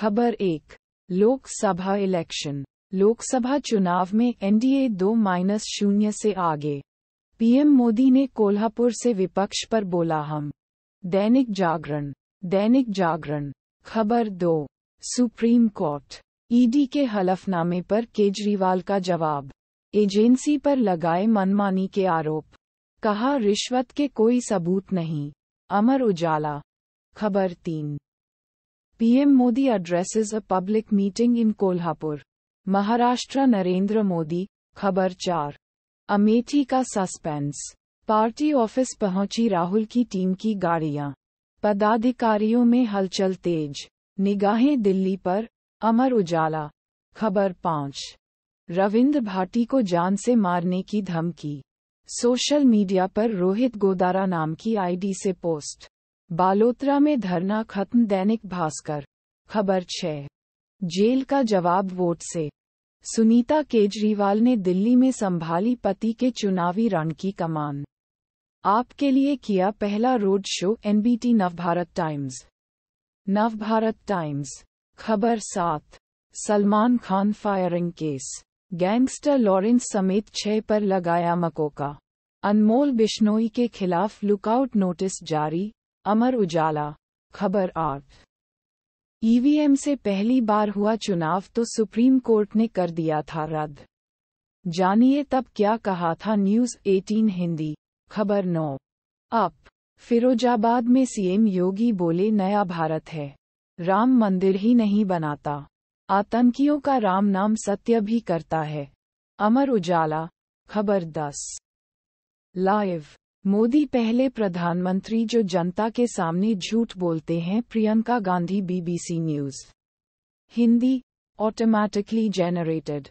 खबर एक लोकसभा इलेक्शन लोकसभा चुनाव में एनडीए दो माइनस शून्य से आगे पीएम मोदी ने कोल्हापुर से विपक्ष पर बोला हम दैनिक जागरण दैनिक जागरण खबर दो सुप्रीम कोर्ट ईडी के हलफनामे पर केजरीवाल का जवाब एजेंसी पर लगाए मनमानी के आरोप कहा रिश्वत के कोई सबूत नहीं अमर उजाला खबर तीन PM Modi addresses a public meeting in Kolhapur Maharashtra Narendra Modi खबर चार अमेठी का सस्पेंस पार्टी ऑफिस पहुंची राहुल की टीम की गाड़ियां पदाधिकारियों में हलचल तेज निगाहें दिल्ली पर अमर उजाला खबर पांच रविंद्र भाटी को जान से मारने की धमकी सोशल मीडिया पर रोहित गोदारा नाम की आईडी से पोस्ट बालोतरा में धरना खत्म दैनिक भास्कर खबर छह जेल का जवाब वोट से सुनीता केजरीवाल ने दिल्ली में संभाली पति के चुनावी रण की कमान आपके लिए किया पहला road show NBT Navbharat Times Navbharat Times खबर सात Salman Khan firing case gangster Lawrence समेत छह पर लगाया मकोका अनमोल बिश्नोई के खिलाफ लुकआउट नोटिस जारी अमर उजाला खबर आठ ईवीएम e से पहली बार हुआ चुनाव तो सुप्रीम कोर्ट ने कर दिया था रद्द जानिए तब क्या कहा था न्यूज 18 हिंदी खबर नौ अप फिरोजाबाद में सीएम योगी बोले नया भारत है राम मंदिर ही नहीं बनाता आतंकियों का राम नाम सत्य भी करता है अमर उजाला खबर दस लाइव मोदी पहले प्रधानमंत्री जो जनता के सामने झूठ बोलते हैं Priyanka Gandhi BBC news Hindi automatically generated